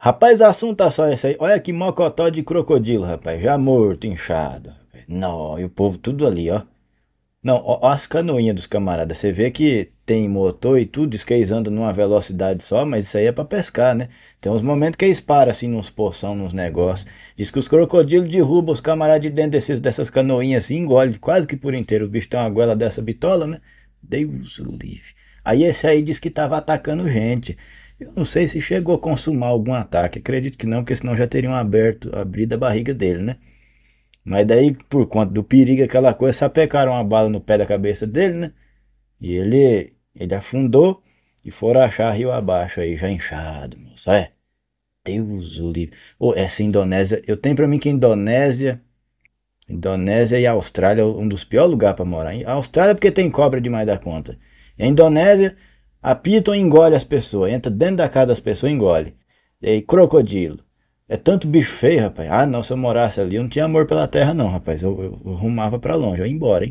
Rapaz, assunto tá só esse aí. Olha que mocotó de crocodilo, rapaz. Já morto, inchado. Não, e o povo tudo ali, ó. Não, ó, as canoinhas dos camaradas. Você vê que tem motor e tudo, isso que eles andam numa velocidade só, mas isso aí é pra pescar, né? Tem uns momentos que eles param assim nos porção, nos negócios. Diz que os crocodilos derrubam os camaradas de dentro desses, dessas canoinhas assim, engole quase que por inteiro. O bicho tem uma goela dessa bitola, né? Deus o livre. Aí esse aí disse que estava atacando gente. Eu não sei se chegou a consumar algum ataque, acredito que não, porque senão já teriam aberto, abrido a barriga dele, né? Mas daí, por conta do perigo, aquela coisa, sapecaram uma bala no pé da cabeça dele, né? E ele, ele afundou e foram achar rio abaixo aí, já inchado, moço. É, Deus o livre. Oh, essa Indonésia, eu tenho pra mim que Indonésia, Indonésia e Austrália é um dos piores lugares para morar. A Austrália é porque tem cobra demais da conta. E a Indonésia, apita ou engole as pessoas, entra dentro da casa das pessoas e engole. E aí, crocodilo. É tanto bicho feio, rapaz. Ah, não, se eu morasse ali, eu não tinha amor pela terra, não, rapaz. Eu, eu, eu rumava pra longe, eu ia embora, hein?